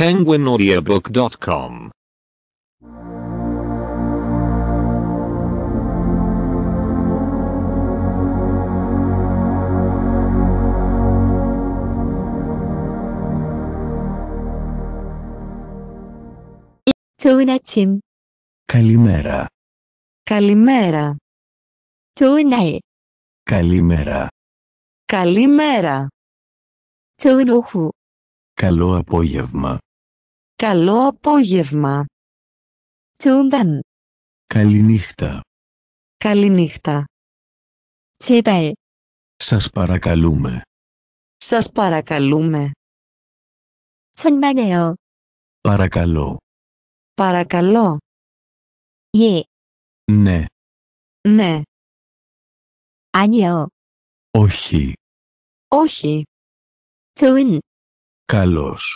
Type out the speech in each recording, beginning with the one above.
penguinaudiobook.com 좋은 아침. Καλημέρα. Καλημέρα. 좋은 날. Καλημέρα. Καλημέρα. 좋은 오후. Καλό απόγευμα. Καλό απόγευμα. 좋은 Καληνύχτα. Καληνύχτα. Τσίπελ. Σας παρακαλούμε. Σας παρακαλούμε. Τσανμάνεο. Παρακαλώ. Παρακαλώ. Ή. Ναι. Ναι. Ανιό. Όχι. Όχι. 좋은. Καλός.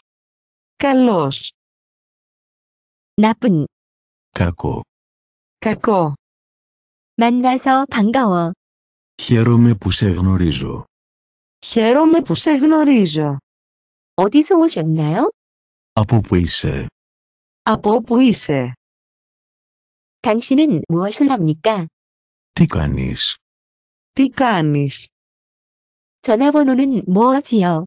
Καλός. 나쁜 κακό κακό 만나서 반가워 Χαίρομαι που σε γνωρίζω. Χαίρομαι που σε γνωρίζω. Ότι σε 오셨나요? Από που είσαι. Από που είσαι. 당신은 무엇을 합니까? Τι κάνεις. Τι κάνεις. 전화번호는 무엇이요?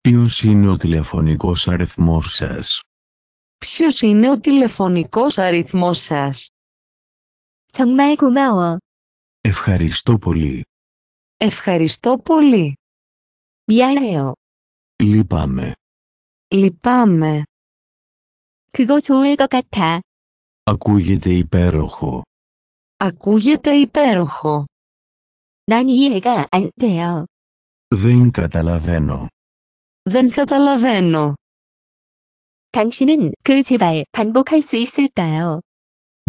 Ποιος είναι ο τηλεφωνικός αριθμός σας. Ποιος είναι ο τηλεφωνικός αριθμός σας? 정말 고마워. Ευχαριστώ πολύ. Ευχαριστώ πολύ. 미안해요. Λυπάμαι. Λυπάμαι. 그거 좋을 것 Ακούγεται υπέροχο. Ακούγεται υπέροχο. Να 이해가 αντέω. Δεν καταλαβαίνω. Δεν καταλαβαίνω. 당신은 그 제발 반복할 수 있을까요?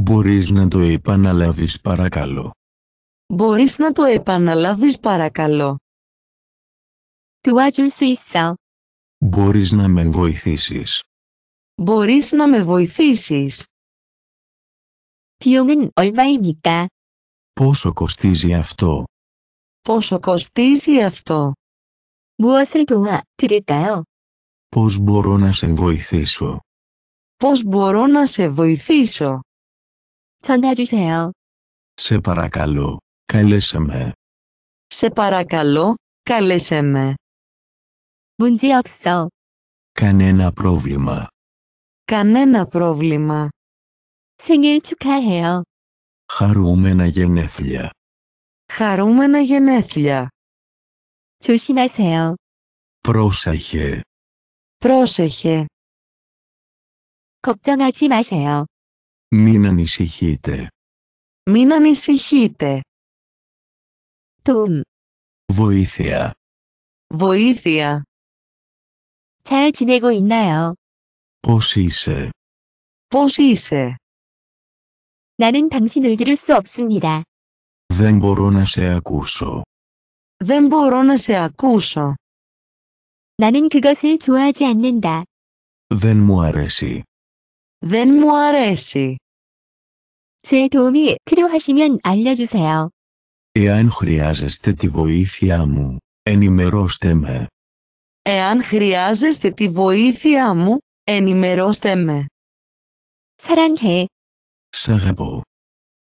Μπορείς να το επαναλάβεις παρακαλώ. Μπορείς να το επαναλάβεις παρακαλώ. 도와줄 수 있어. Μπορείς να με βοηθήσεις. Μπορείς να με βοηθήσεις. 비용은 얼마입니까? Πόσο κοστίζει αυτό? Πόσο κοστίζει αυτό. 무엇을 도와드릴까요? Πώς μπορώ να σε βοηθήσω. Πώς μπορώ να σε βοηθήσω. Σε παρακαλώ, καλέσε με. Σε παρακαλώ, καλέσε με. Κανένα πρόβλημα. Κανένα πρόβλημα. 생일 Χαρούμενα γενέθλια. Χαρούμενα γενέθλια. 조심하세요. Πρόσεχε. Πρόσεχε. 걱정하지 마세요. Μην ανησυχείτε. Μην ανησυχείτε. Τούμ. Βοήθεια. Βοήθεια. Τσάλ 지내고 있나요? Πώς είσαι. Πώς είσαι. 나는 당신을 들을 수 없습니다. Δεν μπορώ να σε ακούσω. Δεν μπορώ να σε ακούσω. 나는 그것을 좋아하지 않는다. Δεν μου αρέσει. Δεν μου αρέσει. 제 도움이 필요하시면 알려주세요. Εάν χρειάζεστε τη βοήθειά μου, ενημερώστε με. Εάν χρειάζεστε τη βοήθειά μου, ενημερώστε με. 사랑해. Σ' αγαπώ.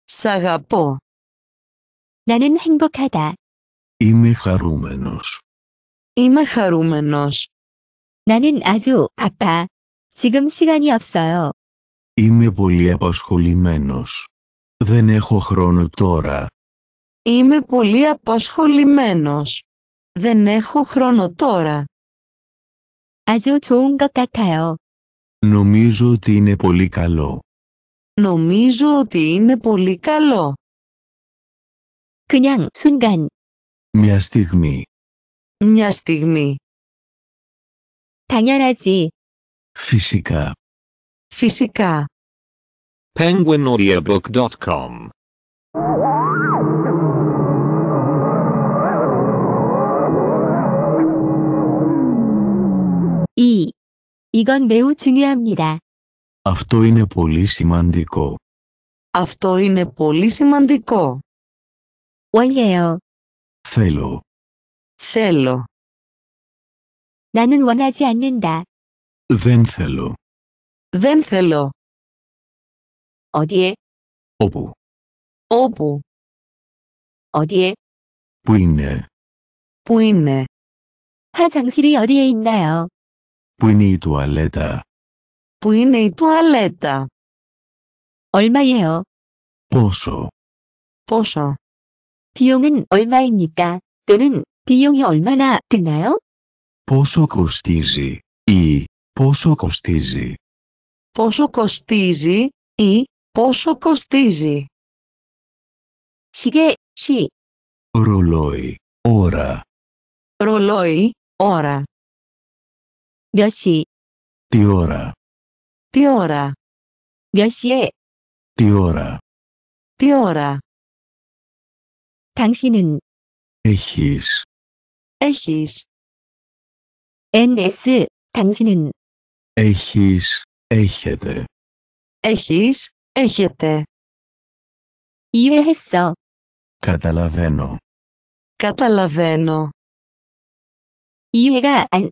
Σ' αγαπώ. 나는 행복하다. Είμαι χαρούμενος. Είμαι χαρούμενος. 나는 아주 바빠. 지금 시간이 없어요. Είμαι πολύ απασχολημένος. Δεν έχω χρόνο τώρα. Είμαι πολύ απασχολημένος. Δεν έχω χρόνο τώρα. 아주 좋은 것 같아요. Νομίζω ότι είναι πολύ καλό. Νομίζω ότι είναι πολύ καλό. 그냥 순간. Μια στιγμή. Μια στιγμή. 당연하지. Φυσικά. Φυσικά. penguinaudiobook.com 이. 이건 매우 중요합니다. Αυτό είναι πολύ σημαντικό. Αυτό είναι πολύ σημαντικό. 원래요. Θέλω. Θέλω. 나는 원하지 않는다. Δεν θέλω. Δεν θέλω. 어디에? Όπου. Όπου. 어디에? Πού είναι. Πού είναι. 화장실이 어디에 있나요? Πού είναι η τουαλέτα. Πού είναι η τουαλέτα. 얼마예요? Πόσο. Πόσο. 비용은 얼마입니까? 또는 비용이 얼마나 드나요? Πόσο κοστίζει ή πόσο κοστίζει. Πόσο κοστίζει ή πόσο κοστίζει. Σιγέ, σι; Ρολόι. Ώρα. Ρολόι, ώρα. 몇 Τι ώρα. Τι ώρα. 몇 Τι ώρα. Τι ώρα. 당신은, Έχεις. Έχεις. NS, 당신은. Έχεις, έχετε. Έχεις, έχετε. 이해했어. Καταλαβαίνω. Καταλαβαίνω. 이해가 안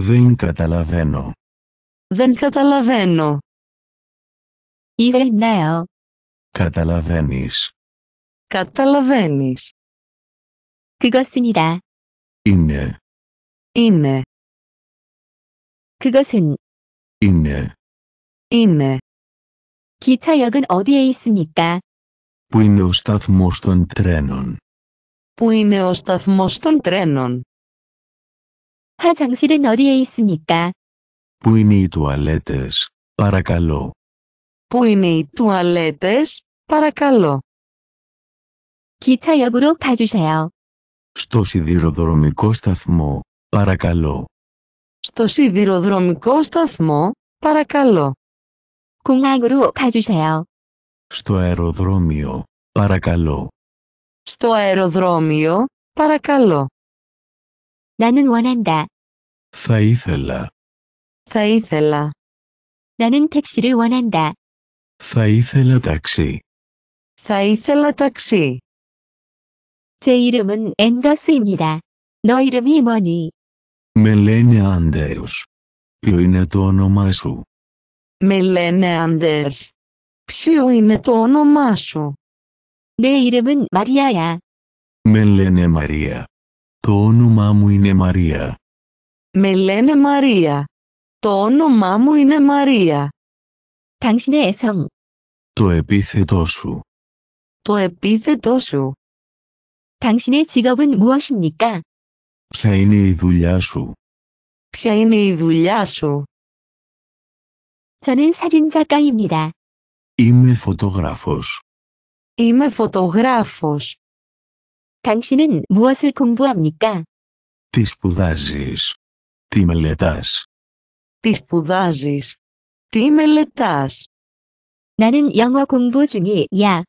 Δεν καταλαβαίνω. Δεν καταλαβαίνω. 이해했나요? Καταλαβαίνεις. Καταλαβαίνεις. 그것은이다. 있네. 있네. 그것은 있네. 있네. 기차역은 어디에 있습니까? Πού είναι ο σταθμός των τρένων? Πού είναι ο σταθμός των τρένων? 화장실은 어디에 있습니까? Πού είναι οι τουαλέτες, παρακαλώ. Πού είναι οι τουαλέτες, παρακαλώ. 기차역으로 가주세요. Στο σιδηροδρομικό σταθμό, παρακαλώ. Στο σιδηροδρομικό σταθμό, παρακαλώ. 공항으로 가주세요. Στο αεροδρόμιο, παρακαλώ. Στο αεροδρόμιο, παρακαλώ. 나는 원한다. Θα ήθελα. Θα ήθελα. 나는 택시를 원한다. Θα ήθελα ταξί. Θα ήθελα ταξί. 제 이름은 앤더스입니다. 너 이름이 뭐니? Με λένε Anders. Ποιο είναι το όνομά σου? Με λένε Anders. Ποιο είναι το όνομά σου? 내 이름은 είναι Με λένε Μαρία. Το όνομά μου είναι Μαρία. Με λένε Μαρία. Το όνομά μου είναι Μαρία. 당신의 성, Το επίθετό σου. Το επίθετό σου. 당신의 직업은 무엇입니까? Ποια είναι η δουλειά σου? Ποια είναι η δουλειά σου? 저는 사진작가입니다. Είμαι φωτογράφος. Είμαι φωτογράφος. 당신은 무엇을 공부합니까? Τι σπουδάζεις? Τι μελετάς? Τι σπουδάζεις? Τι μελετάς? 나는 영어 공부 중이야.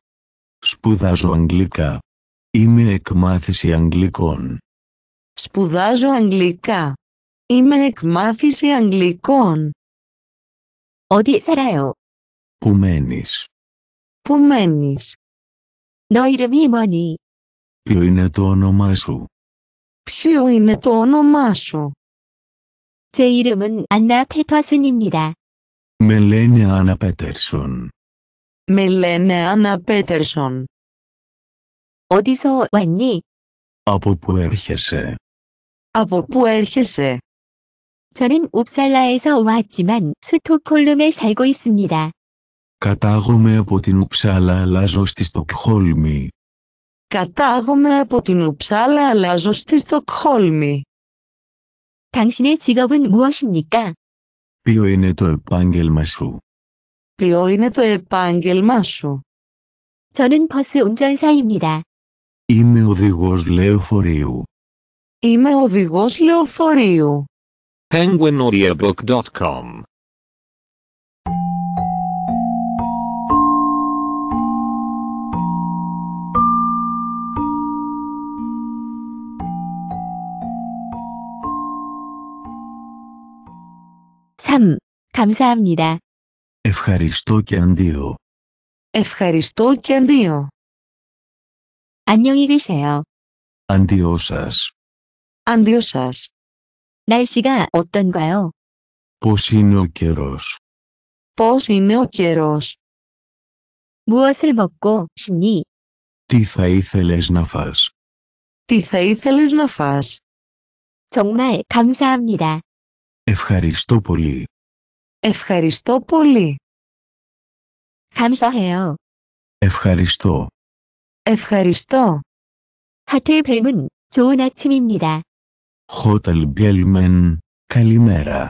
Σπουδάζω αγγλικά. Είμαι εκμάθηση Αγγλικών. Σπουδάζω Αγγλικά. Είμαι εκμάθηση Αγγλικών. Ότι 살아요? Πού μένεις? Πού μένεις? 너 이름이 Ποιο είναι το όνομά σου? Ποιο είναι το όνομά σου? Σε 이름은 Αννα 페터슨입니다. Με λένε Άννα Πέτερσον. Με λένε Άννα Πέτερσον. 어디서 왔니? Από πού έρχεσαι? Από πού έρχεσαι? 저는 옵살라에서 왔지만 스톡홀름에 살고 있습니다. Κατάγομαι από την Ουψάλα αλλά ζω στη Στοκχόλμη. Κατάγομαι από την Ουψάλα αλλά ζω στη Στοκχόλμη. 당신의 직업은 무엇입니까? Ποιο είναι το επάγγελμα σου? Ποιο είναι το επάγγελμα σου? 저는 버스 운전사입니다. Είμαι οδηγός λεωφορείου. Είμαι οδηγός λεωφορείου. penguinaudiobook.com ευχαριστώ και αντίο. ευχαριστώ και αντίο. 안녕히 계세요. Αντιόσας. Αντιόσας. Πώς είναι ο καιρός. Πώς είναι ο καιρός. 무엇을 먹고 싶니? Τι θα ήθελες να φας. Τι θα ήθελες να φας. 정말 감사합니다. Ευχαριστώ πολύ. Ευχαριστώ πολύ. 감사해요. Ευχαριστώ. Ευχαριστώ. 하틀벨문, 좋은 아침입니다. 호텔벨문, καλημέρα.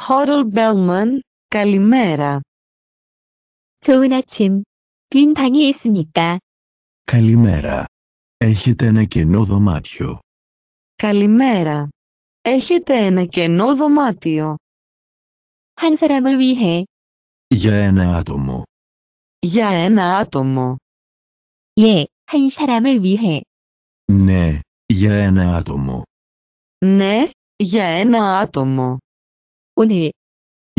호텔벨문, καλημέρα. 좋은 아침. 빈 방이 있습니까? Καλημέρα. Έχετε ένα κενό δωμάτιο. Καλημέρα. Έχετε ένα κενό δωμάτιο. 한 사람을 위해. Για ένα άτομο. Για ένα άτομο. 예, Ναι, για ένα άτομο. Ναι, για ένα άτομο. 오늘,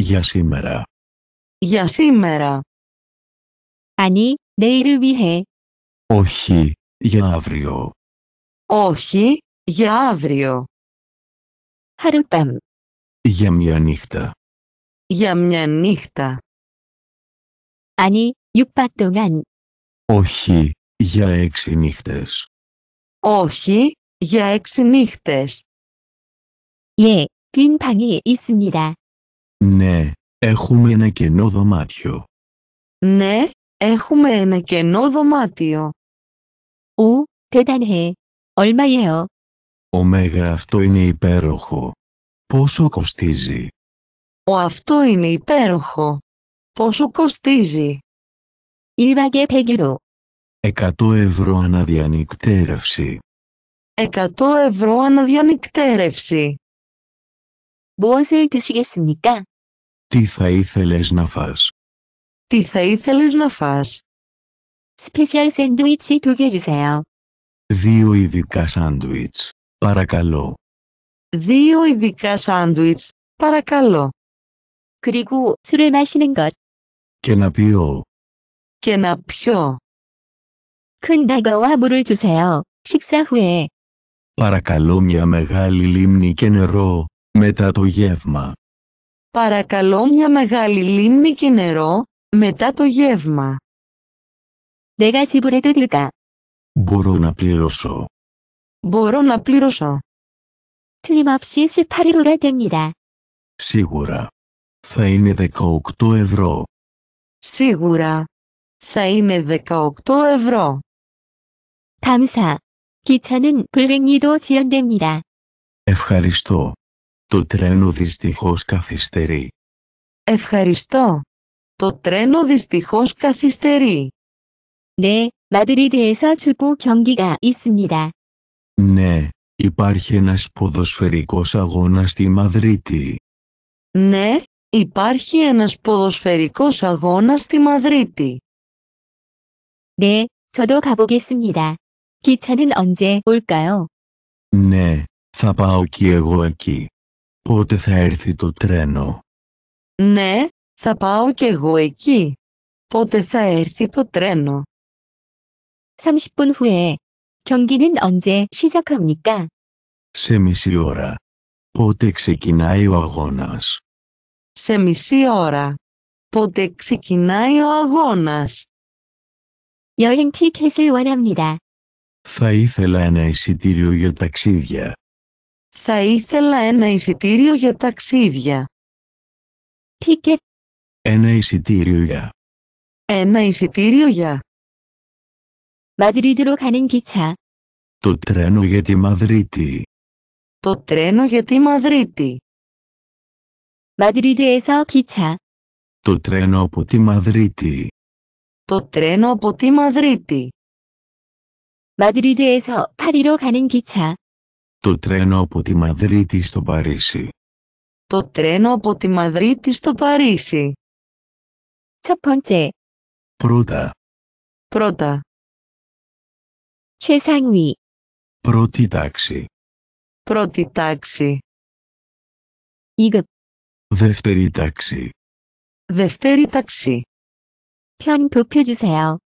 Για σήμερα. Για σήμερα. 아니, 내일을 위해. Όχι, για αύριο. Όχι, για αύριο. 하룻밤, Για μια νύχτα. Για μια νύχτα. 아니, 6박 για έξι νύχτες. Όχι, για έξι νύχτες. 예, την 있습니다. Ναι, έχουμε ένα κενό δωμάτιο. Ναι, έχουμε ένα κενό δωμάτιο. τετανε. 대단해. Ο Ωμέγα αυτό είναι υπέροχο. Πόσο κοστίζει. Ο αυτό είναι υπέροχο. κοστιζει Ήλβαγε πέγγυρο. 100 ευρώ αναδιανυκτέρευση. 100 ευρώ αναδιανυκτέρευση. 무엇을 드시겠습니까? Τι θα ήθελες να φας? Τι θα ήθελες να φας? Special sandwich 두개 주세요. Δύο ειδικά σάντουιτς. Παρακαλώ. Δύο ειδικά σάντουιτς. Παρακαλώ. 그리고 술을 마시는 것. Και να πιω. Και να πιω. 큰 다거와 물을 주세요. 식사 후에 Παρακαλώ μια μεγάλη λίμνη και νερό, μετά το γεύμα. Παρακαλώ μια μεγάλη λίμνη και νερό, μετά το γεύμα. 내가 지불해도 될까? Μπορώ να πληρώσω. Μπορώ να πληρώσω. 틀림없이 18유로가 됩니다. Σίγουρα. Θα είναι 18 ευρώ. Σίγουρα. Θα είναι 18 ευρώ. 감사. 기차는 불행히도 지연됩니다. Ευχαριστώ. Το τρένο δυστυχώς καθυστερεί. Ευχαριστώ. Το τρένο δυστυχώς καθυστερεί. 네, 마드리드에서 축구 경기가 있습니다. 네, ναι, υπάρχει ένας ποδοσφαιρικός αγώνας στη Μαδρίτη. 네, ναι, υπάρχει ένας ποδοσφαιρικός αγώνας στη Μαδρίτη. 네, 저도 가보겠습니다. 기차는 언제 올까요? Ναι, θα πάω κι εγώ εκεί. Πότε θα έρθει το τρένο? Ναι, θα πάω κι εγώ εκεί. Πότε θα έρθει το τρένο? 30분 후에 경기는 언제 시작합니까? Σε μισή ώρα. Πότε ξεκινάει ο αγώνας? Σε μισή ώρα. Πότε ξεκινάει ο αγώνας? 여행 티켓을 원합니다. Θα ήθελα ένα εισιτήριο για ταξίδια. Θα ήθελα ένα εισιτήριο για ταξίδια. Ticket. Ένα εισιτήριο για. Ένα εισιτήριο για. Μαδρίτη 가는 기차. Το τρένο για τη Μαδρίτη. Το τρένο για τη Μαδρίτη. έσαω 기차. Το τρένο από τη Μαδρίτη. Το τρένο από τη Μαδρίτη. 마드리드에서 파리로 가는 기차. Το τρένο από τη Μαδρίτη στο Παρίσι. Το τρένο από τη Μαδρίτη στο Παρίσι. 첫 번째. Πρώτα. 최상위. Πρώτη τάξη. Πρώτη τάξη. Δεύτερη τάξη. Δεύτερη τάξη. 편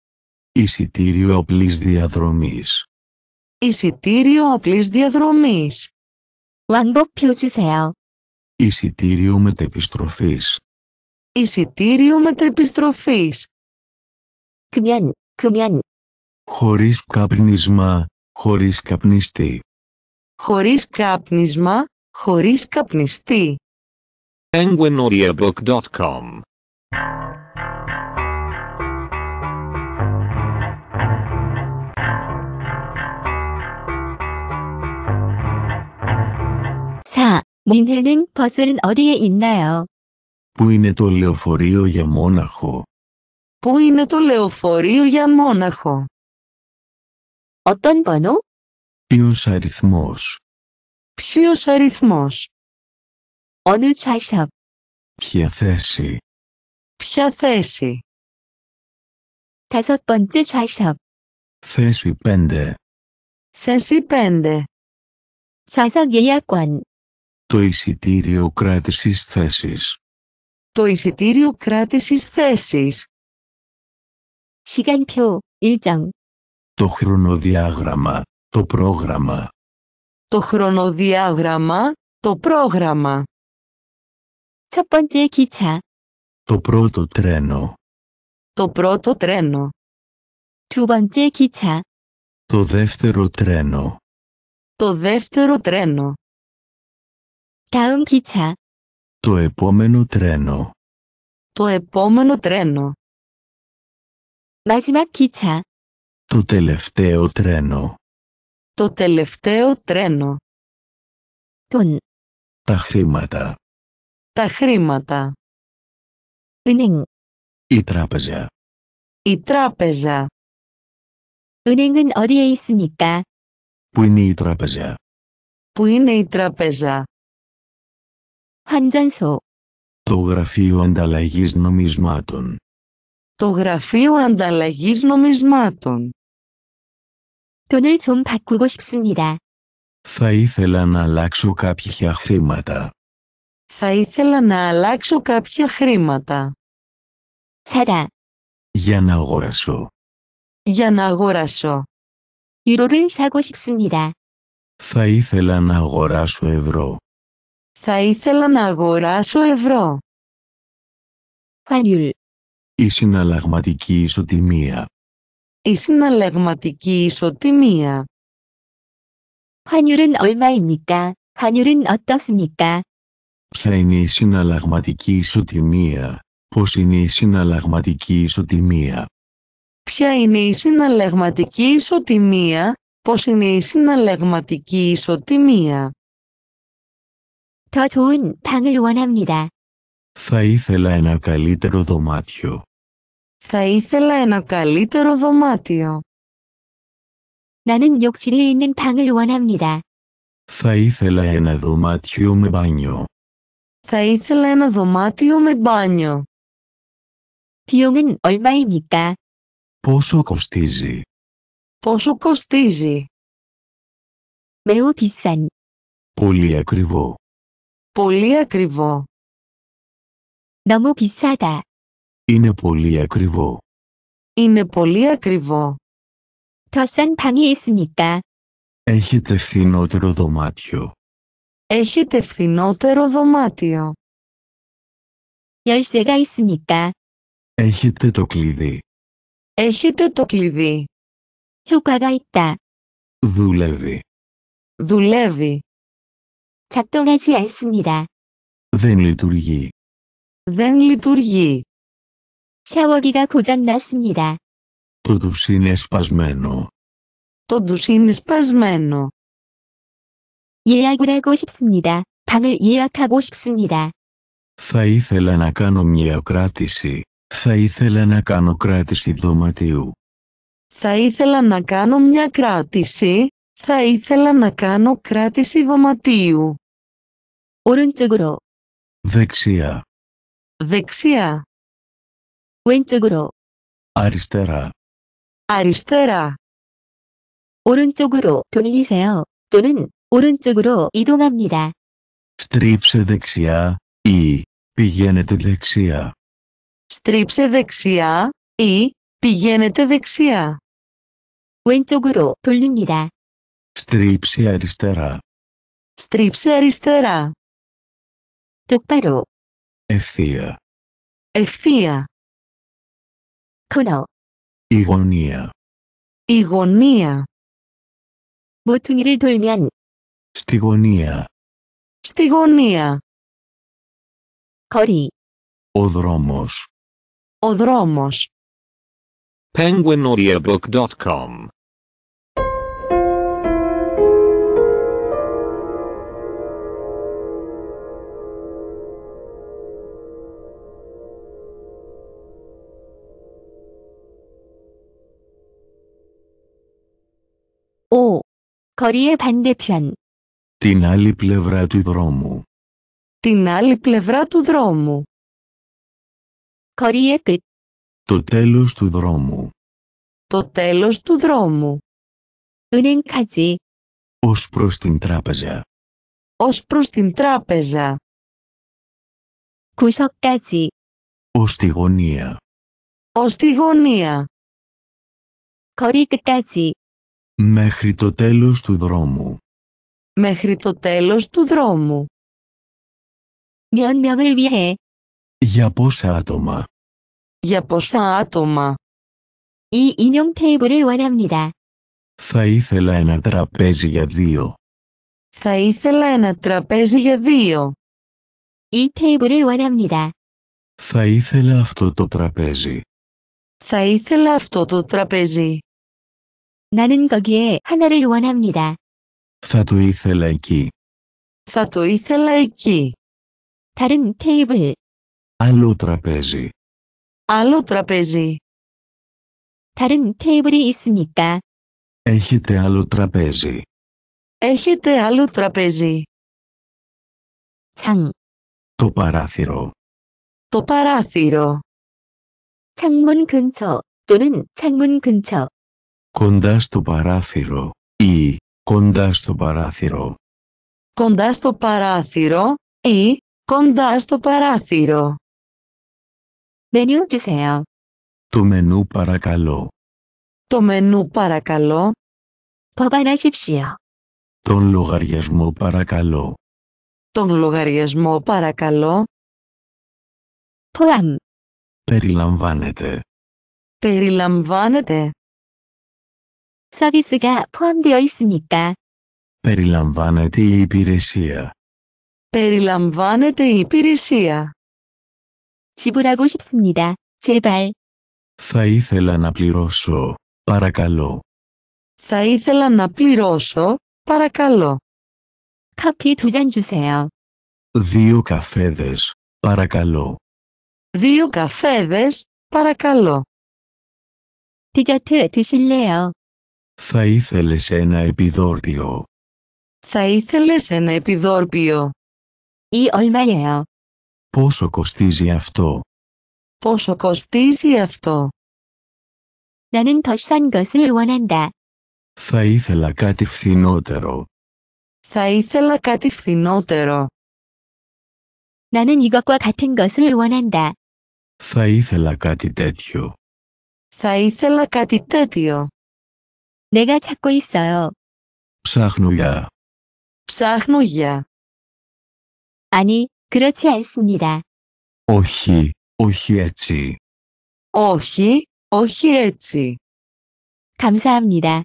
Εισιτήριο απλής διαδρομής. εισιτήριο απλής διαδρομής, 왕복표 주세요. Εισιτήριο μετεπιστροφής. εισιτήριο μετεπιστροφής, Κμιαν, κμιαν. Χωρίς καπνίσμα, χωρίς καπνιστή. χωρίς κάπνισμα, χωρίς καπνιστή. penguinaudiobook.com 민헬른 버스는 어디에 있나요? Πού είναι το λεωφορείο για Μόναχο? Πού είναι το λεωφορείο για Μόναχο? 어떤 번호? Ποιος αριθμός? Ποιος αριθμός? 어느 좌석? Ποια θέση? Ποια θέση? 다섯 번째 좌석. Θέση 5. θέση 5. 좌석 예약권. Το εισιτήριο κράτησης θέσης. Το εισιτήριο κράτησης θέσης. 시간표 Το χρονοδιάγραμμα, το πρόγραμμα. Το χρονοδιάγραμμα, το πρόγραμμα. 첫 Το πρώτο τρένο. Το πρώτο τρένο. 두 Το δεύτερο τρένο. Το δεύτερο τρένο. 다음 기차. Το επόμενο τρένο. Το επόμενο τρένο. 마지막 기차. Το τελευταίο τρένο. Το τελευταίο τρένο. τον, Τα χρήματα. Τα χρήματα. 은행. Η τράπεζα. Η τράπεζα. 은행은 어디에 있습니까? Πού είναι η τράπεζα? Πού είναι η τράπεζα? Χαντζανσό. Το Γραφείο ανταλλαγής Νομισμάτων. Το Γραφείο ανταλλαγής Νομισμάτων. Τον 좀 πακούγο σπίτι. Θα ήθελα να αλλάξω κάποια χρήματα. Θα ήθελα να αλλάξω κάποια χρήματα. Σαρά. Για να αγοράσω. Για να αγορασω Η Θα ήθελα να αγοράσω ευρώ. Θα ήθελα να αγοράσω ευρώ. 환율. Η συναλλαγματική ισοτιμία. Η συναλλαγματική ισοτιμία. 환율은 είναι; 환율은 οτόσμικα. Ποια είναι η συναλλαγματική ισοτιμία? Πώς είναι η συναλλαγματική ισοτιμία? Ποια είναι η συναλλαγματική ισοτιμία? Πώς είναι η συναλλαγματική ισοτιμία? 더 좋은 방을 원합니다. Θα ήθελα ένα καλύτερο δωμάτιο. Θα ήθελα ένα καλύτερο δωμάτιο. 나는 욕실이 있는 방을 원합니다. Θα ήθελα ένα δωμάτιο με μπάνιο. Θα ήθελα ένα δωμάτιο με μπάνιο. 비용은 얼마입니까? Πόσο κοστίζει. Πόσο κοστίζει. 매우 비싼. Πολύ ακριβό. Πολύ ακριβό. 너무 비싸다. Είναι πολύ ακριβό. Είναι πολύ ακριβό. 더 σαν 방이 있습니까? Έχετε φθηνότερο δωμάτιο. Έχετε φθηνότερο δωμάτιο. 열쇠가 있습니까? Έχετε το κλειδί. Έχετε το κλειδί. 효과가 있다. Δουλεύει. Δουλεύει. 작동하지 않습니다. Δεν λειτουργεί. Δεν λειτουργεί. 샤워기가 났습니다. Το ντους είναι σπασμένο. Το ντους είναι σπασμένο. 예약을 하고 싶습니다. 방을 예약하고 싶습니다. Θα ήθελα να κάνω μια κράτηση. Θα ήθελα να κάνω κράτηση δωματίου. Θα ήθελα να κάνω μια κράτηση. Θα ήθελα να κάνω κράτηση δωματίου. 오른쪽으로 δεξιά, δεξιά, 왼쪽으로 αριστερά, αριστερά, 오른쪽으로 돌리세요. 또는 오른쪽으로 이동합니다. στρίψε δεξιά ή πηγαίνετε δεξιά, στρίψε δεξιά ή πηγαίνετε δεξιά, 왼쪽으로 돌립니다. στρίψε αριστερά, στρίψε αριστερά, 똑바로 ευθεία ευθεία 코너 이 γωνία 이 γωνία 모퉁이를 στιγωνία στη γωνία στη γωνία ο δρόμος. ο δρόμος. penguinaudiobook.com 5. 거리의 반대편. Την άλλη πλευρά του δρόμου. Την άλλη πλευρά του δρόμου. 거리의 끝. Το τέλος του δρόμου. Το τέλος του δρόμου. 은행까지. Ως προς την τράπεζα. Ως προς την τράπεζα. 구석까지. Ως τη γωνία. Ως τη γωνία. 거리 끝까지. Μέχρι το τέλος του δρόμου. Μέχρι το τέλος του δρόμου. 위해. Ε. Για πόσα άτομα. Για πόσα άτομα. η ίνιον 테이블을 원합니다. Θα ήθελα ένα τραπέζι για δύο. Θα ήθελα ένα τραπέζι για δύο. η 테이블을 원합니다. Θα ήθελα αυτό το τραπέζι. Θα ήθελα αυτό το τραπέζι. 나는 거기에 하나를 원합니다. Θα το ήθελα εκεί. Θα το ήθελα εκεί. 다른 테이블. Άλλο τραπέζι. Άλλο τραπέζι. 다른 테이블이 있습니까? Έχετε άλλο τραπέζι. Έχετε άλλο τραπέζι. 창. Το παράθυρο. Το παράθυρο. 창문 근처 또는 창문 근처. Κοντά στο παράθυρο ή κοντά στο παράθυρο. Κοντά στο παράθυρο ή κοντά στο παράθυρο. Μενού 주세요. Το μενού παρακαλώ. Το μενού παρακαλώ. 법안하십시오. Τον λογαριασμό παρακαλώ. Τον λογαριασμό παρακαλώ. 포함. Περιλαμβάνεται. Περιλαμβάνεται. 서비스가 포함되어 있습니까? Περιλαμβάνεται η υπηρεσία. Περιλαμβάνεται η υπηρεσία. 지불하고 싶습니다. 제발. Θα ήθελα να πληρώσω. Παρακαλώ. Θα ήθελα να πληρώσω. Παρακαλώ. 커피 두 잔 주세요. Δύο καφέδες. Παρακαλώ. Δύο καφέδες. Παρακαλώ. 디저트 드실래요? Θα ήθελες ένα επιδόρπιο. Θα ήθελες ένα επιδόρπιο. Ή 얼마예요? Πόσο κοστίζει αυτό. Πόσο κοστίζει αυτό. 나는 더싼 것을 원한다. Θα ήθελα κάτι φθηνότερο. Θα ήθελα κάτι φθηνότερο. 나는 이것과 같은 것을 원한다. Θα ήθελα κάτι τέτοιο. Θα ήθελα κάτι τέτοιο. 내가 찾고 있어요. Ψάχνω για. Ψάχνω για. 아니, 그렇지 않습니다. Όχι, όχι έτσι. Όχι, όχι έτσι. 감사합니다.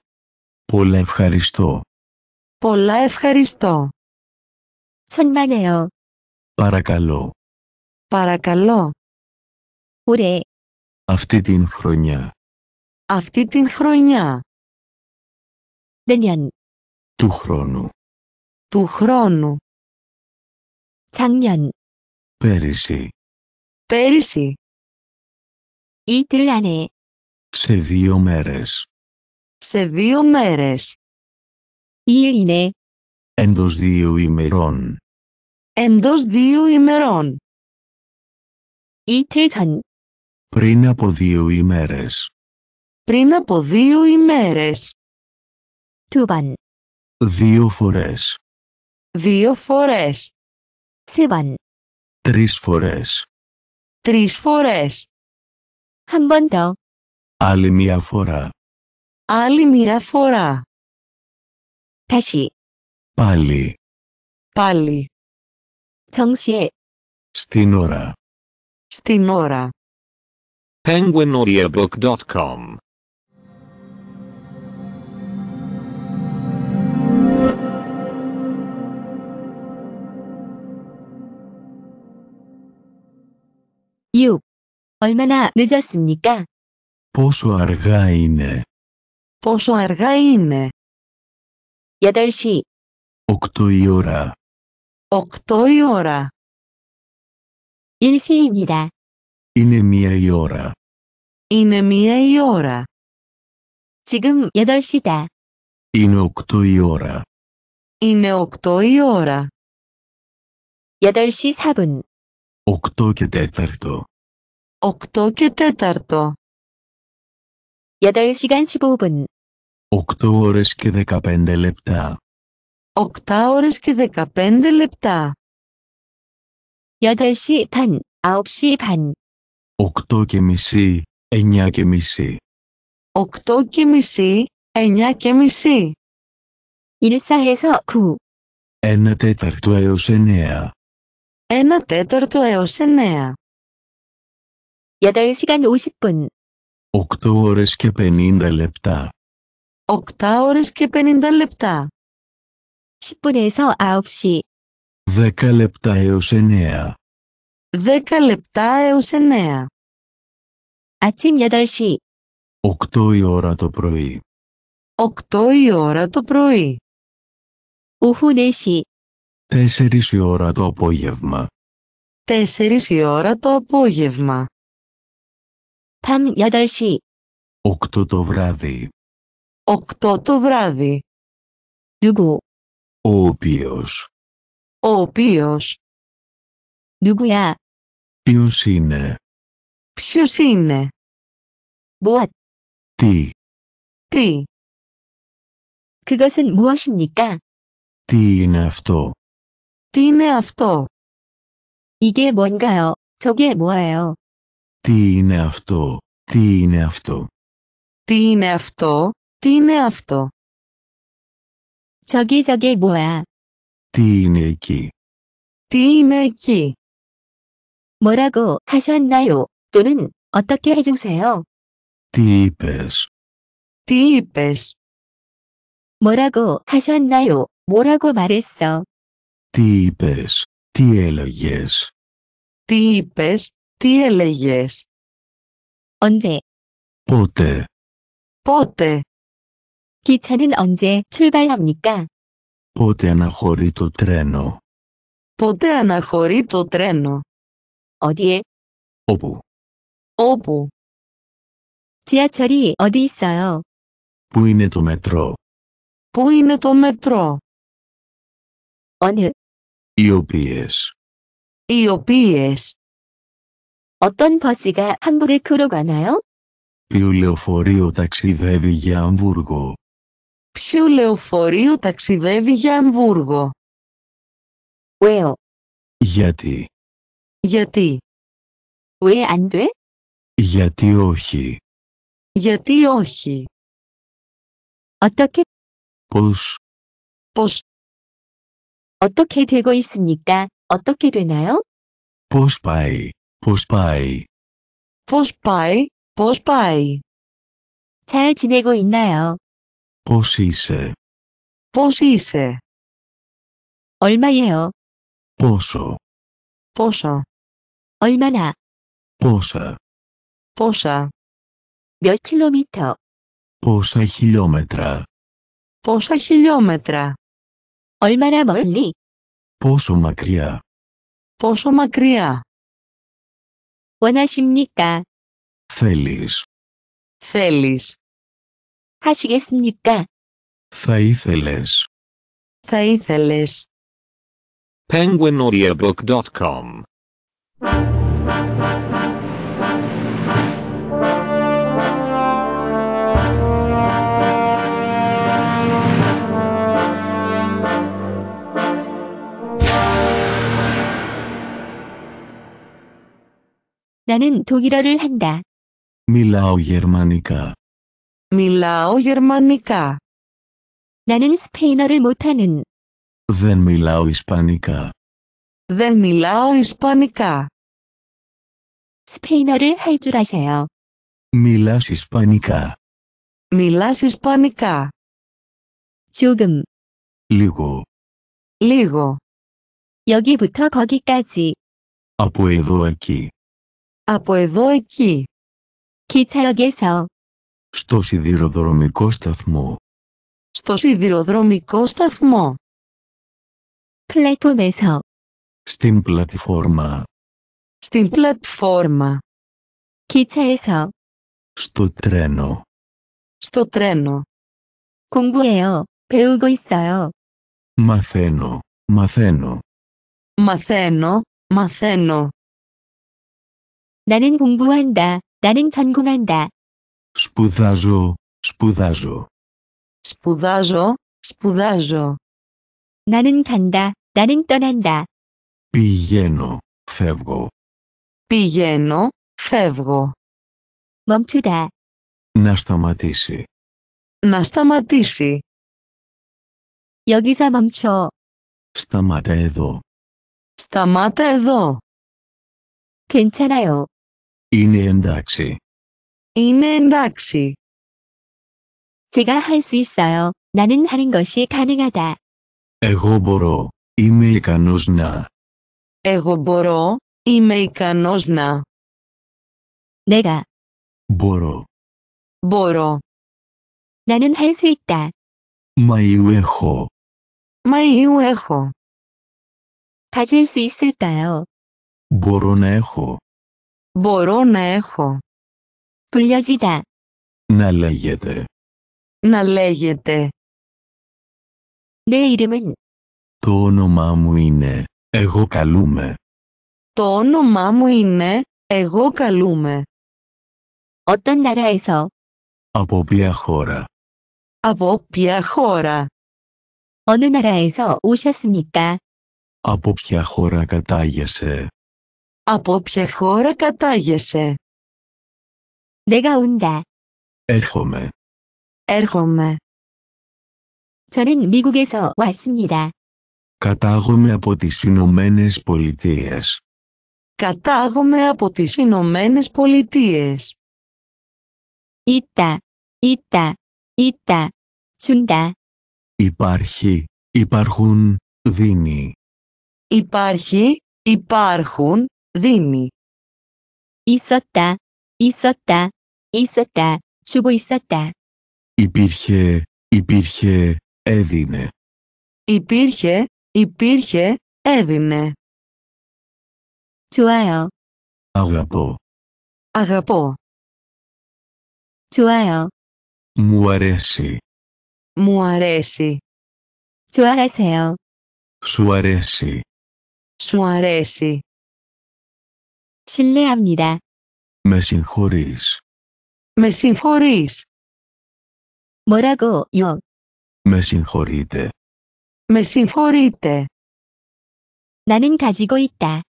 Πολλά ευχαριστώ. Πολλά ευχαριστώ. 천만에요. Παρακαλώ. Παρακαλώ. 올해, Αυτή την χρονιά. Αυτή την χρονιά. 내년 του χρόνου του χρόνου 작년 πέρυσι πέρυσι 이틀 ανέ, σε δύο μέρες σε δύο ήλινε, εντός δύο ημερών εντός δύο ημερών 이틀 전 πριν από δύο ημέρες πριν από δύο ημέρες 두 번, δύο φορές, δύο φορές, 세 τρεις φορές, τρεις φορές, 한 άλλη μία φορά, άλλη μία φορά, 다시, πάλι, πάλι, 정시에, στην ώρα, στην ώρα. penguinaudiobook.com 6. 얼마나 늦었습니까? Πόσο αργά είναι. Πόσο αργά είναι. 8시, 8 η ώρα. 8 η ώρα. 1시입니다. Είναι μία η ώρα. Είναι μία η ώρα. 지금 8시다. Είναι 8 η ώρα. Είναι 8 η ώρα. 8시 4분, 8 και 4. 8 και 4. 8시간 15분. 8 ώρες και 15 λεπτά. 8 ώρες και 15 λεπτά. 8시 반, 9시 반. 8 και μισή, 9 και μισή. 8 και μισή, 9 και μισή. 1사에서 9. 1 τέταρτο έως 9. 1 τέταρτο έως 9. 8시간 50분. 8 시간 και 50 λεπτά. 8 ώρες και πενήντα λεπτά. 10분에서 9시. 10 λεπτά λεπτα εως 9. 10 λεπτά 아침 8시. Οκτώ η ώρα το πρωί. οκτώ η ώρα το πρωί. 오후 η ώρα το απόγευμα. ώρα το απόγευμα. 밤 8시. 8 το βράδυ. 8 το βράδυ. 누구? Ο οποίος. Ο οποίος. 누구야? Ποιος είναι. Ποιος είναι. What? Τι. Τι. 그것은 무엇입니까? Τι είναι αυτό. Τι είναι αυτό. 이게 뭔가요? 저게 뭐예요? Τι είναι αυτό, τι είναι αυτό. Τι είναι αυτό, τι είναι αυτό. 저기 저게 뭐야. Τι είναι εκεί. Τι είναι εκεί. 뭐라고 하셨나요? 또는 어떻게 해주세요. Τι είπες. Τι είπες. 뭐라고 하셨나요? 뭐라고 말했어. Τι είπες. Τι έλεγες. Τι είπες. Τι έλεγες? 언제? Πότε. Πότε. 기차는 언제 출발합니까? Πότε αναχωρεί το τρένο. Πότε αναχωρεί το τρένο. 어디에? Όπου. Όπου. 지하철이 어디 있어요? Πού είναι το μετρό. Πού είναι το μετρό. 어느? Οι οποίες. Οι οποίες. 어떤 버스가 함부르크로 가나요? Ποιο λεωφορείο ταξιδεύει για Αμβούργο? Ποιο λεωφορείο ταξιδεύει για Αμβούργο? 왜요? Γιατί? Γιατί? 왜안 돼? Γιατί όχι? Γιατί όχι? 어떻게 Πώς? Πώς? 어떻게 되고 있습니까? 어떻게 되나요? Πώς πάει? Πώς πάει. Πώς πάει. Πώς πάει. 잘 지내고 있나요? Πώς είσαι. Πώς είσαι. 얼마예요? Πόσο. Πόσο. 얼마나? Πόσα. Πόσα. 몇 킬로미터? Πόσα χιλιόμετρα. Πόσα χιλιόμετρα. 얼마나 멀리? Πόσο μακριά. Πόσο μακριά. 원하십니까? Θέλεις. 하시겠습니까? Θα ήθελες. Θα ήθελες. penguinaudiobook.com 나는 독일어를 한다. Μιλάω γερμανικά. Μιλάω γερμανικά. 나는 스페인어를 못하는. Δεν μιλάω ισπανικά. Δεν μιλάω ισπανικά. 스페인어를 할 줄 아세요. Μιλάς ισπανικά. Μιλάς ισπανικά. 조금. Λίγο. Λίγο. 여기부터 거기까지. Από εδώ εκεί. Από εδώ εκεί. 기차역에서. Στο σιδηροδρομικό σταθμό. Στο σιδηροδρομικό σταθμό. 플랫폼에서. Στην πλατφόρμα. Στην πλατφόρμα. 기차에서. Στο τρένο. Στο τρένο. 공부해요. 배우고 있어요. Μαθαίνω. Μαθαίνω. Μαθαίνω. Μαθαίνω. 나는 공부한다. 나는 전공한다. Σπουδάζω, σπουδάζω. 나는 간다. 나는 떠난다. Πηγαίνω, φεύγω. 멈추다. Να σταματήσει. Να σταματήσει. 여기서 멈춰. Σταμάτα εδώ. Σταμάτα εδώ. 괜찮아요. Είναι εντάξει. Είναι εντάξει. 제가 할 수 있어요. 나는 하는 것이 가능하다. Εγώ μπορώ. Είμαι ικανός να. Εγώ μπορώ. Είμαι ικανός να. 내가 μπορώ. μπορώ. 나는 할 수 있다. Μα io έχω. Μα io έχω. 가질 수 있을까요? μπορώ να έχω. Μπορώ να έχω. 불려지다. Να λέγεται. Να λέγεται. ρε ναι, μεν Το όνομά μου είναι. Εγώ καλούμε. Το όνομά μου είναι. Εγώ καλούμε. 어떤 나라에서. Από ποια χώρα. Από ποια χώρα. 어느 나라에서 ούσιασμικά. Από ποια χώρα κατάγεσαι. Από ποια χώρα κατάγεσαι. 내가 온다. Έρχομαι. Έρχομαι. 저는 미국에서 왔습니다. Κατάγομαι από τις Ηνωμένες Πολιτείες. Κατάγομαι από τις Ηνωμένες Πολιτείες. Ήτα. Ήτα. Ήτα. 준다. Υπάρχει, υπάρχουν, δίνει. Υπάρχει, υπάρχουν, δίνει. 있었다, 있었다, 있었다, 주고 있었다. Υπήρχε, υπήρχε, έδινε. Υπήρχε, υπήρχε, έδινε. 좋아요, Αγαπώ. Αγαπώ. 좋아요, Μου αρέσει. Μου αρέσει. 좋아하세요. Σου αρέσει. Σου αρέσει. 실례합니다. Με συγχωρείς. Με συγχωρείς. 뭐라고요? Με συγχωρείτε. Με συγχωρείτε. 나는 가지고 있다.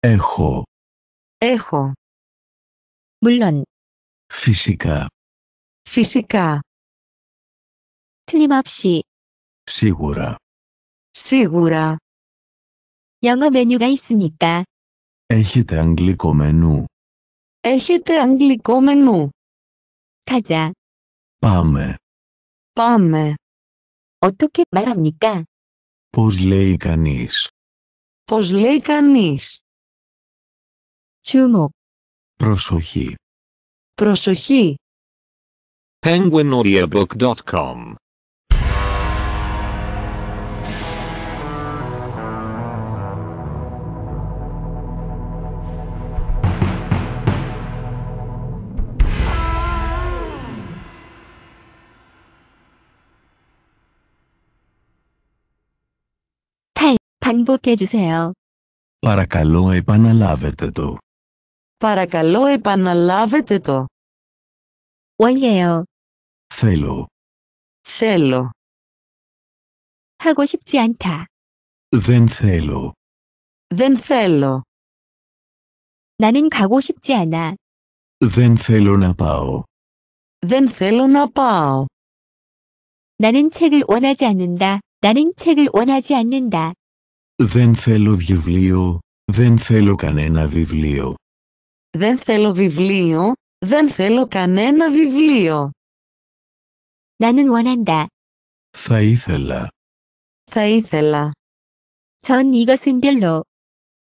Έχω. Έχω. 물론 Φυσικά. Φυσικά. 틀림없이 Σίγουρα. Σίγουρα. 영어 메뉴가 있습니까? Έχετε αγγλικό μενού. Έχετε αγγλικό μενού. Κατσά. Πάμε. Πάμε. και 말합니까? Πώς λέει κανείς. Πώς λέει κανείς. Τσούμοκ. Προσοχή. Προσοχή. PenguinAudioBook.com 반복해 주세요. Παρακαλώ επαναλάβετε το. Παρακαλώ επαναλάβετε το. 원해요. Θέλω. Θέλω. 하고 싶지 않다. Δεν θέλω. Δεν θέλω. 나는 가고 싶지 않아. Δεν θέλω να πάω. Δεν θέλω να πάω. 나는 책을 원하지 않는다. 나는 책을 원하지 않는다. Δεν θέλω βιβλίο, δεν θέλω κανένα βιβλίο. Δεν θέλω βιβλίο, δεν θέλω κανένα βιβλίο. 나는 원한다. Θα ήθελα. Θα ήθελα. 전 이것은 별로.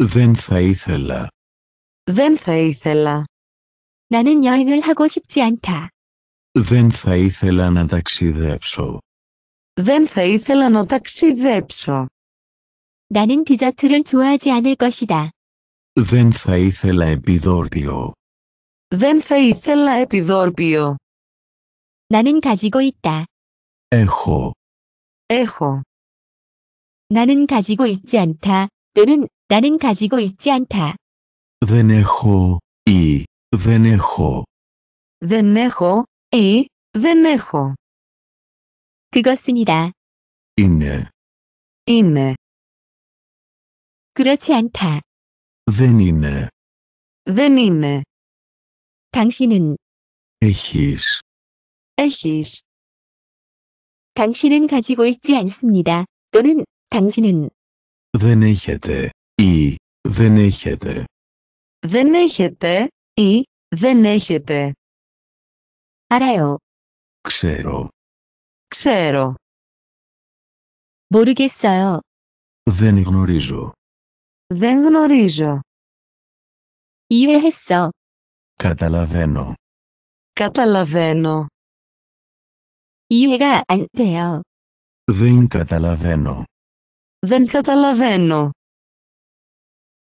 Δεν θα ήθελα. Δεν θα ήθελα. 나는 여행을 하고 싶지 않다. Δεν θα ήθελα να ταξιδέψω. Δεν θα ήθελα να ταξιδέψω. 나는 디저트를 좋아하지 않을 것이다. Δεν θα ήθελα επιδόρπιο. Δεν θα ήθελα επιδόρπιο. 나는 가지고 있다. Έχω. Έχω. 나는 가지고 있지 않다. 또는 나는 가지고 있지 않다. Δεν έχω ή δεν έχω. Δεν έχω ή δεν έχω. 그것은이다. Είναι. Είναι. 그렇지 않다. Δεν είναι. Δεν είναι. 당신은 Έχεις. Έχεις. 당신은 가지고 있지 않습니다. 또는 당신은 Δεν έχετε. Ή δεν έχετε. Δεν έχετε ή δεν έχετε. 알아요. Ξέρω. Ξέρω. 모르겠어요. Δεν γνωρίζω. Δεν γνωρίζω. 이해했어. Καταλαβαίνω. Καταλαβαίνω. 이해가 안 돼요. Δεν καταλαβαίνω. Δεν καταλαβαίνω.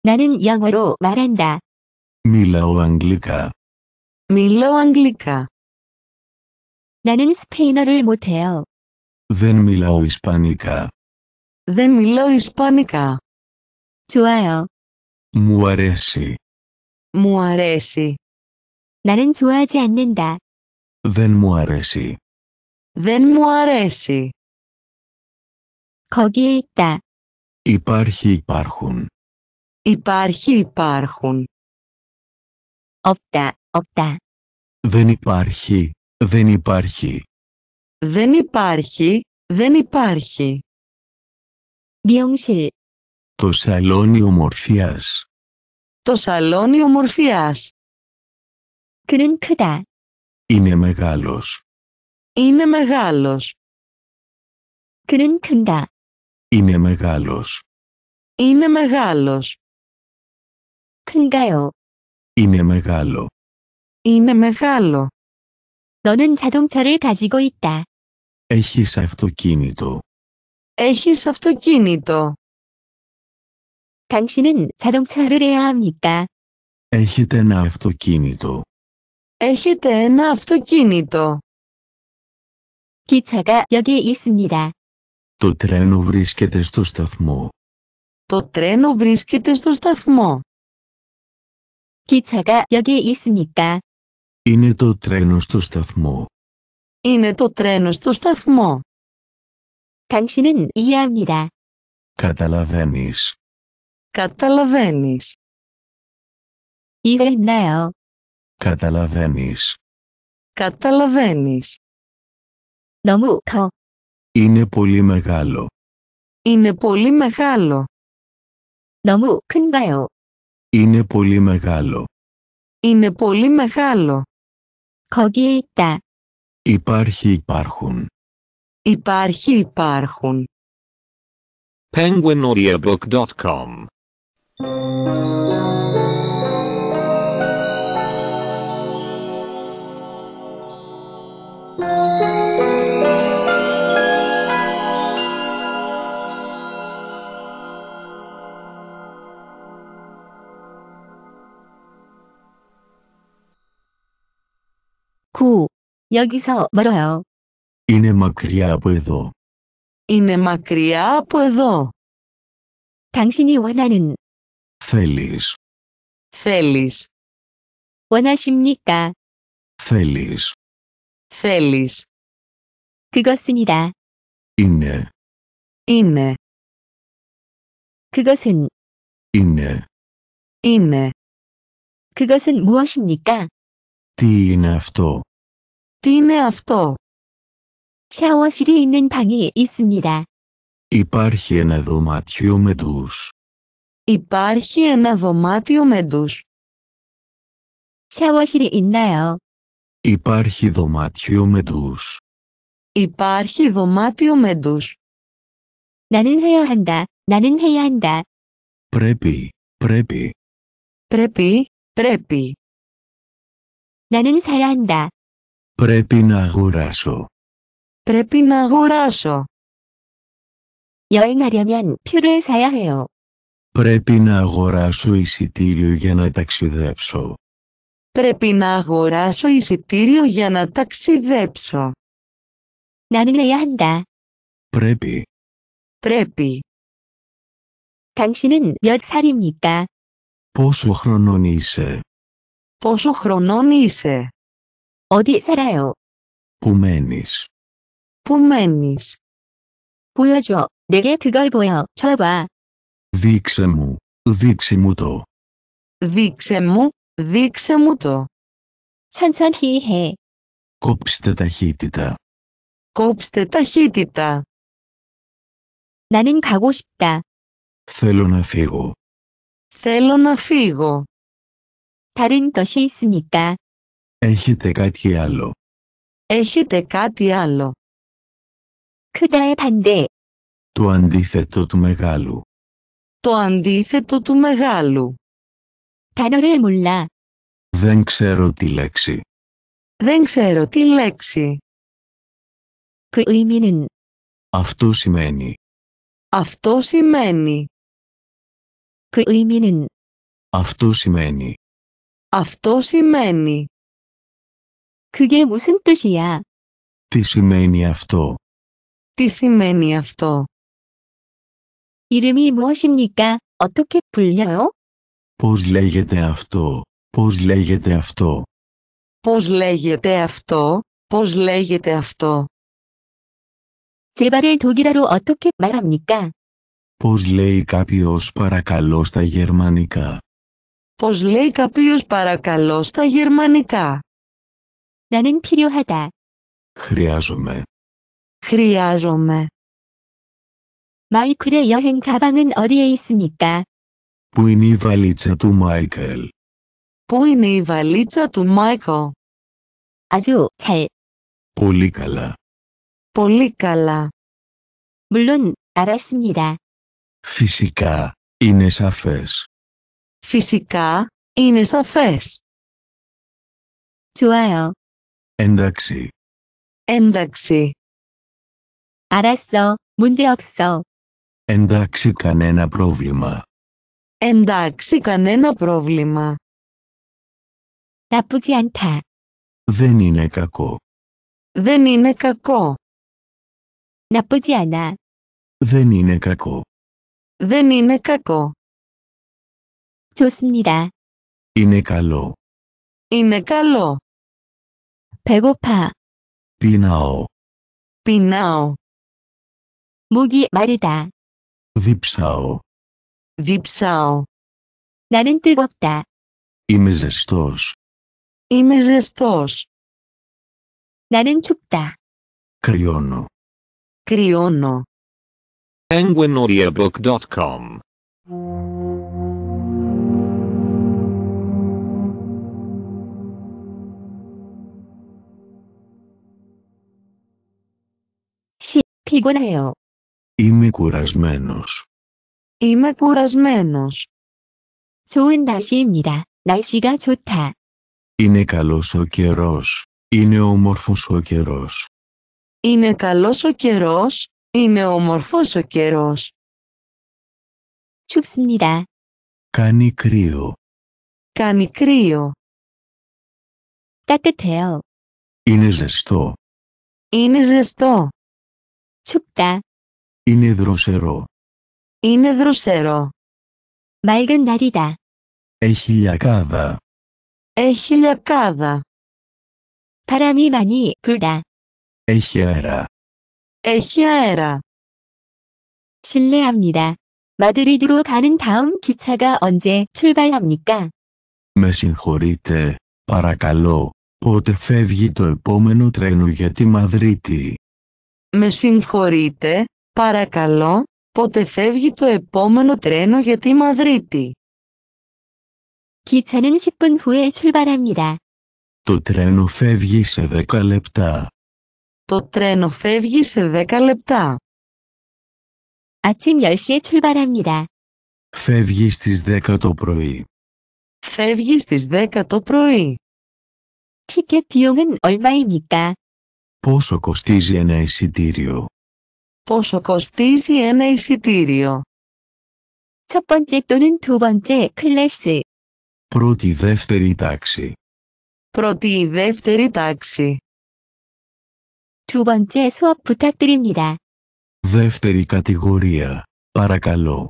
나는 영어로 말한다. Μιλάω αγγλικά. Μιλάω αγγλικά. 나는 스페인어를 못해요. Δεν μιλάω ισπανικά. Δεν μιλάω ισπανικά. 좋아요. Μου αρέσει. Μου αρέσει. 나는 좋아하지 않는다. Δεν μου αρέσει. Δεν μου αρέσει. 거기에 있다. Υπάρχει υπάρχουν. Υπάρχει υπάρχουν. 없다, 없다. Δεν υπάρχει, δεν υπάρχει. Δεν υπάρχει, δεν υπάρχει. 미용실, το σαλόνι ομορφιάς. Το σαλόνι ομορφιάς. 그는 크다. Είναι μεγάλος. Είναι μεγάλος. 그는 큰다. Είναι μεγάλος. Είναι μεγάλος. 큰가요? Είναι μεγάλο. Είναι μεγάλο. 너는 자동차를 가지고 있다. Έχεις αυτοκίνητο. Έχεις αυτοκίνητο. 당신은 자동차를 해야 합니까? Έχετε ένα αυτοκίνητο. Έχετε ένα αυτοκίνητο. 기차가 여기 있습니다. Το τρένο βρίσκεται στο σταθμό. Το τρένο βρίσκεται στο σταθμό. 기차가 여기에 있습니까? Είναι το τρένο στο σταθμό. Είναι το τρένο στο σταθμό. 당신은 이해합니다. Καταλαβαίνεις. Καταλαβαίνεις. now. Καταλαβαίνεις. Καταλαβαίνεις. Νομού Είναι πολύ μεγάλο. Είναι πολύ μεγάλο. 너무 Είναι πολύ μεγάλο. Είναι πολύ μεγάλο. 거기에 Υπάρχει υπάρχουν. Υπάρχει υπάρχουν. Penguinaudiobook.com 9. 여기서 멀어요. Είναι μακριά από εδώ. Είναι μακριά από εδώ. 당신이 원하는 Θέλεις. Θέλεις. 원하십니까? Θέλεις. Θέλεις. 그것은이다. Είναι. Είναι. 그것은. Είναι. Είναι. 그것은 무엇입니까? Τι είναι αυτό. Τι είναι αυτό. 샤워실이 있는 방이 Υπάρχει ένα δωμάτιο με τους Υπάρχει ένα δωμάτιο με ντους. 샤워실이 있나요? Υπάρχει δωμάτιο με ντους. Υπάρχει δωμάτιο με ντους. 나는 해야 한다. 나는 해야 한다. Πρέπει, πρέπει. Πρέπει, πρέπει. 나는 사야 한다. Πρέπει να αγοράσω. Πρέπει να αγοράσω. 여행하려면 표를 사야 해요. Πρέπει να αγοράσω εισιτήριο για να ταξιδέψω. Πρέπει να αγοράσω εισιτήριο για να ταξιδέψω. 나는 해야 한다. Πρέπει. Πρέπει. 당신은 몇 살입니까? Πόσο χρονών είσαι. Πόσο χρονών είσαι. 어디 살아요? Πού μένεις. Πού μένεις. 보여줘. 내게 그걸 보여. 쳐봐. Δείξε μου, δείξε μου το. Δείξε μου, δείξε μου το. 천천히 해. Κόψτε ταχύτητα. Κόψτε ταχύτητα. Να 가고 싶다. Θέλω να φύγω. Θέλω να φύγω. 다른 το 있습니까? Έχετε κάτι άλλο. Έχετε κάτι άλλο. Κουτάε 반대. Το αντίθετο του μεγάλου. Το αντίθετο του μεγάλου. 단어를 Δεν ξέρω τι λέξη. Δεν ξέρω τι λέξη. 그 Αυτό σημαίνει. Αυτό σημαίνει. 그 Αυτό σημαίνει. Αυτό σημαίνει. Κουγέ 무슨 Τι σημαίνει αυτό. Τι σημαίνει αυτό. 이름이 무엇입니까? 어떻게 불려요? Πώς λέγεται αυτό, πώς λέγεται αυτό, Πώς λέγεται αυτό, πώς λέγεται αυτό. 제 발을 독일어로 어떻게 말합니까? πώς λέει κάποιος παρακαλώ στα γερμανικά, Πώς λέει κάποιος παρακαλώ στα γερμανικά. 나는 필요하다. χρειάζομαι, Χρειάζομαι. 마이클의 여행 가방은 어디에 있습니까? Πού είναι η βαλίτσα του Μάικελ? Πού είναι η βαλίτσα του Μάικελ? 아주 잘, Πολύ καλά. Πολύ καλά. 물론 알았습니다. Φυσικά. Είναι σαφές. Φυσικά, είναι σαφές. 좋아요. Εντάξει. Εντάξει. 알았어. 문제없어. Εντάξει κανένα πρόβλημα. Εντάξει κανένα πρόβλημα. 나쁘지 않다. Δεν είναι κακό. Δεν είναι κακό. Να 않아. Δεν είναι κακό. Δεν είναι κακό. 좋습니다. Είναι καλό. Είναι καλό. Πεγούπα. πεινάω. πεινάω. Μουγι 마르다. Διψάω. Διψάω. 나는 뜨겁다. Είμαι ζεστός. Είμαι ζεστός. 나는 춥다. Κρυώνω. Κρυώνω. penguinaudiobook.com 시, 피곤해요. Είμαι κουρασμένος. Είμαι κουρασμένος. 좋은 날씨입니다. 날씨가 좋다. Είναι καλός ο καιρός. Είναι όμορφος ο καιρός. Είναι καλός ο καιρός. Είναι όμορφος ο καιρός. 춥습니다. Κάνει κρύο. Κάνει κρύο. 따뜻해요. Είναι ζεστό. Είναι ζεστό. 춥다. Είναι δροσερό. Είναι δροσερό. 맑은 날이다. Έχει λιακάδα. Έχει λιακάδα. 바람이 많이 πουλτα. Έχει αέρα. Έχει αέρα. 실례합니다. 마드리드로 가는 다음 기차가 όντζε 출발합니까? Με συγχωρείτε, παρακαλώ, πότε φεύγει το επόμενο τρένο για τη Μαδρίτη. Με συγχωρείτε, Παρακαλώ, πότε φεύγει το επόμενο τρένο για τη μαδριτη Το τρένο φεύγει σε 10 λεπτά. Το τρένο φεύγει σε 10 λεπτα ατσιμ 아침 10시에 출발합니다. Φεύγει στις 10 το πρωί. Φεύγει στις 10 το πρωί. Τίκετ 비용은 얼마입니까? Πόσο κοστίζει ένα εισιτήριο. Πόσο κοστίζει ένα εισιτήριο. 첫 번째 또는 ή δεύτερη τάξη. Πρώτη ή δεύτερη τάξη. 두 Τουβάντζε 부탁드립니다. Δεύτερη Παρακαλώ.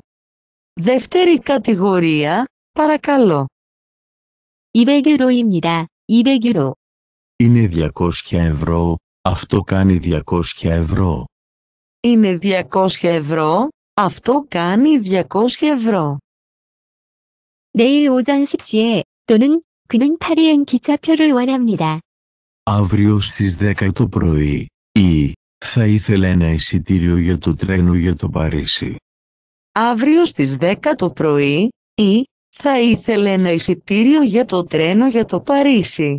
Δεύτερη κατηγορία. Παρακαλώ. 200유로입니다. 200유로. Είναι 200 ευρώ. Αυτό κάνει ειναι 200 ευρω αυτο κανει 200 ευρω είναι 200 ευρώ, αυτό κάνει 200 ευρώ. 내일 오전 10시에 또는 그는 파리행 기차표를 원합니다. Αύριο στις 10 το πρωί ή θα ήθελα ένα εισιτήριο για το τρένο για το Παρίσι. Αύριο στις 10 το πρωί ή θα ήθελα ένα εισιτήριο για το τρένο για το Παρίσι.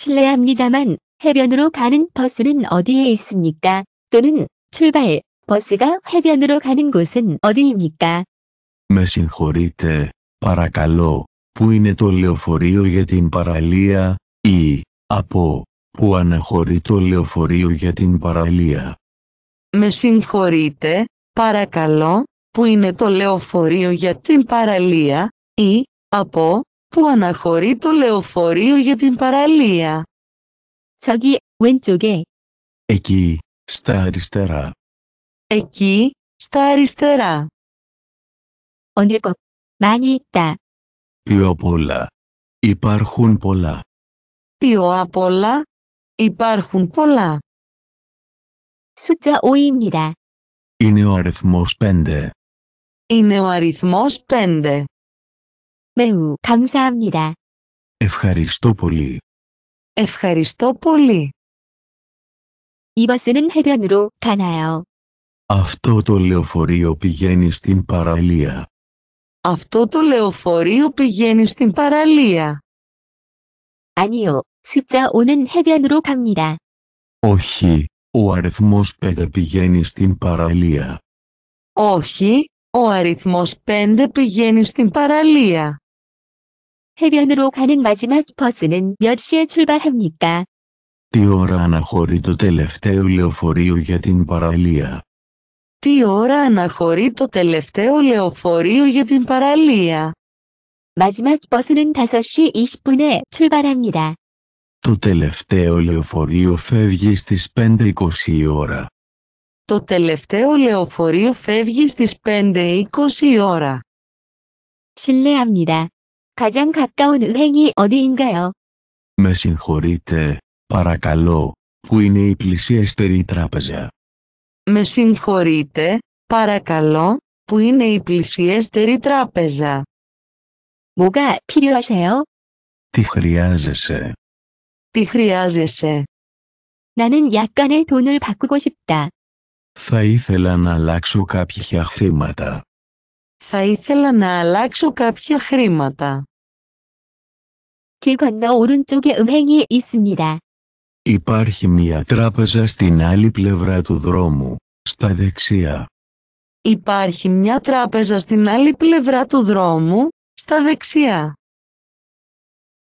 실례합니다만 해변으로 가는 버스는 어디에 있습니까? 또는 출발, 버스가 해변으로 가는 곳은 어디입니까? Με συγχωρείτε, παρακαλώ, που είναι το λεωφορείο για την παραλία, ή, από, που αναχωρεί το λεωφορείο για την παραλία. Με συγχωρείτε, παρακαλώ, που είναι το λεωφορείο για την παραλία, ή, από, που αναχωρεί το λεωφορείο για την παραλία. 저기, 왼쪽에, Εκεί, στα αριστερά. Εκεί, στα αριστερά. Ο 꼭 많이 있다. Πιο πολλά. Υπάρχουν πολλά. Πιο απόλα. Υπάρχουν πολλά. 숫자 5입니다. Είναι Σουτζα 5. ειναι ο αριθμός πέντε. 매우 감사합니다. Μέου. πολύ. Ευχαριστώ πολύ. 이 버스는 해변으로 가나요? Αυτό το λεωφορείο πηγαίνει στην παραλία. Αυτό το λεωφορείο πηγαίνει στην παραλία. 아니요. 숫자 5는 해변으로 갑니다. Όχι, ο αριθμός 5 πηγαίνει στην παραλία. Όχι, ο αριθμός 5 πηγαίνει στην παραλία. 해변으로 가는 마지막 버스는 몇 시에 출발합니까? Τι ώρα αναχωρεί το τελευταίο λεωφορείο για την παραλία. Τι ώρα αναχωρεί το τελευταίο λεωφορείο για την παραλία. 마지막 버스는 5시 20분에 출발합니다. Το τελευταίο λεωφορείο φεύγει στις 5.20 η ώρα. Το τελευταίο λεωφορείο φεύγει στις 5.20 η ώρα. 실례합니다. 가장 가까운 은행이 어디인가요? Με συγχωρείτε, Παρακαλώ, που είναι η πλησιέστερη τράπεζα. Με συγχωρείτε, παρακαλώ, που είναι η πλησιέστερη τράπεζα. Μουγα, 필요하세요? Τι χρειάζεσαι. Τι χρειάζεσαι. 나는 약간의 돈을 바꾸고 싶다. Θα ήθελα να αλλάξω κάποια χρήματα. Θα ήθελα να αλλάξω κάποια χρήματα. 길 건너 오른쪽에 은행이 있습니다. Υπάρχει μια τράπεζα στην άλλη πλευρά του δρόμου, στα δεξιά. Υπάρχει μια τράπεζα στην άλλη πλευρά του δρόμου, στα δεξιά.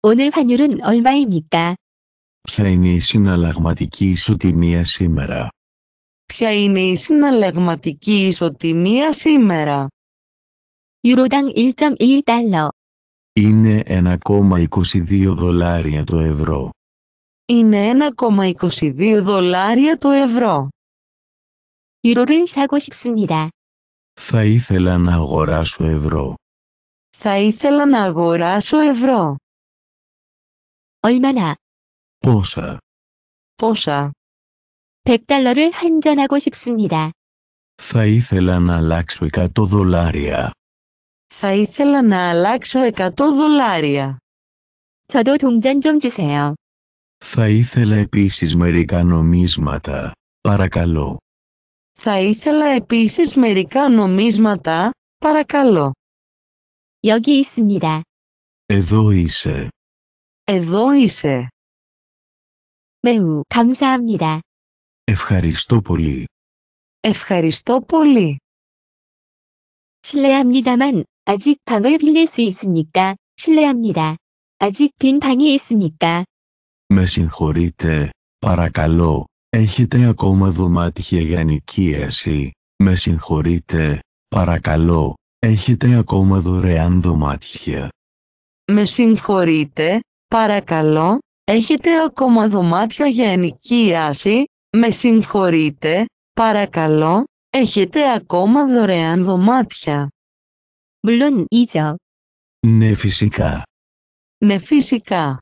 오늘 환율은 얼마입니까? Ποια είναι η συναλλαγματική ισοτιμία σήμερα. Ποια είναι η συναλλαγματική ισοτιμία σήμερα. 유로당 1.21달러. Είναι 1,22 δολάρια το ευρώ είναι 1,22 δολάρια το ευρώ. 유로를 사고 싶습니다. Θα ήθελα να αγοράσω ευρώ. Θα ήθελα να αγοράσω ευρώ. 얼마나? Πόσα. Πόσα. 100달러를 환전하고 싶습니다. Θα ήθελα να αλλάξω 100 δολάρια. Θα ήθελα να αλλάξω 100 δολάρια. 저도 동전 좀 주세요. Θα ήθελα επίσης μερικά νομίσματα, παρακαλώ. Θα ήθελα επίσης μερικά νομίσματα, παρακαλώ. 여기 있습니다. Εδώ είσαι. Εδώ είσαι. 매우 감사합니다. Ευχαριστώ πολύ. Ευχαριστώ πολύ. 실례합니다만 아직 방을 빌릴 수 있습니까? 실례합니다. 아직 빈 방이 있습니까? Με συγχωρείτε, παρακαλώ, έχετε ακόμα δωμάτια για νοικίαση. Με συγχωρείτε, παρακαλώ, έχετε ακόμα δωρεάν δωμάτια. Με συγχωρείτε, παρακαλώ, έχετε ακόμα δωμάτια για ενοικίαση. Με συγχωρείτε, παρακαλώ, έχετε ακόμα δωρεάν δωμάτια. ήτια. Ναι φυσικά. Ναι φυσικά.